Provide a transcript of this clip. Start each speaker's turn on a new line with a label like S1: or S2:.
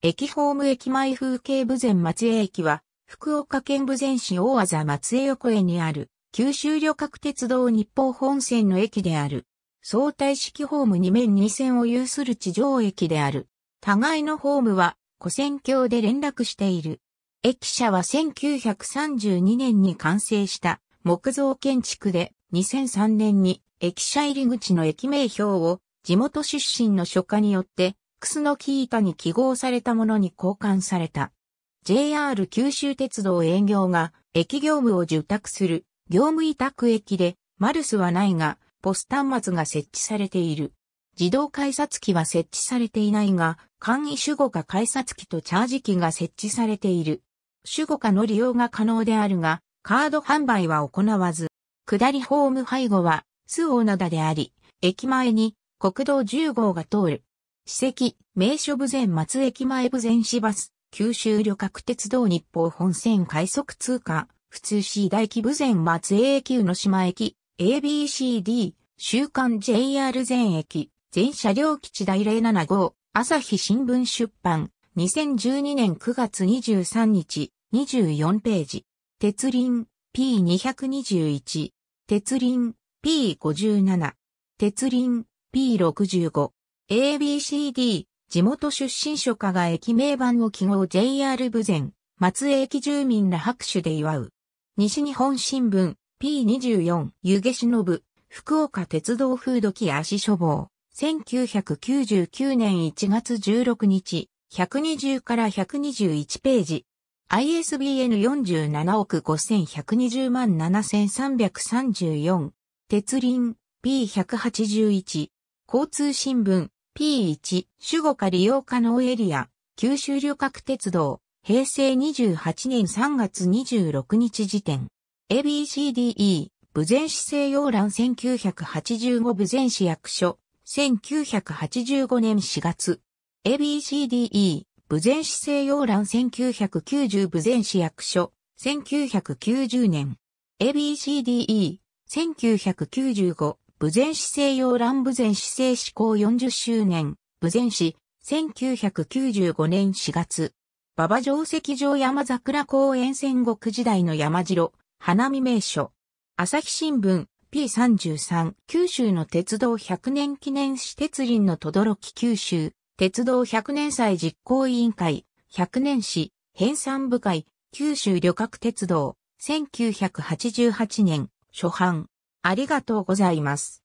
S1: 駅ホーム駅前風景部前松江駅は、福岡県部前市大字松江横江にある、九州旅客鉄道日報本線の駅である。相対式ホーム2面2線を有する地上駅である。互いのホームは、古線橋で連絡している。駅舎は1932年に完成した木造建築で、2003年に駅舎入り口の駅名標を地元出身の書家によってのキータに記号されたものに交換された。JR 九州鉄道営業が駅業務を受託する業務委託駅でマルスはないがポス端末が設置されている。自動改札機は設置されていないが、簡易守護か改札機とチャージ機が設置されている。守護かの利用が可能であるが、カード販売は行わず、下りホーム背後は、ー大灘であり、駅前に国道10号が通る。史跡、名所部前松駅前部前市バス、九州旅客鉄道日報本線快速通過、普通市大規部前松江駅宇野島駅、ABCD、週刊 JR 全駅、全車両基地第075号、朝日新聞出版、2012年9月23日、24ページ。鉄輪 P221、鉄輪 P57、鉄輪 P65。ABCD、地元出身書家が駅名板を記号 JR 部前、松江駅住民ら拍手で祝う。西日本新聞、P24、湯気忍、福岡鉄道風土機足処方、1999年1月16日、120から121ページ。ISBN 47億5120万7334。鉄輪 P181。交通新聞 P1、守護化利用可能エリア、九州旅客鉄道、平成28年3月26日時点。ABCDE、武前市西洋蘭1985武前市役所、1985年4月。ABCDE、武前市西洋蘭1990武前市役所、1990年。ABCDE、1995、武前市西洋乱武前市西施行40周年、武前市、1995年4月。馬場城石城山桜公園戦国時代の山城、花見名所。朝日新聞、P33、九州の鉄道100年記念史鉄林の轟九州、鉄道100年祭実行委員会、100年史、編纂部会、九州旅客鉄道、1988年、初版。ありがとうございます。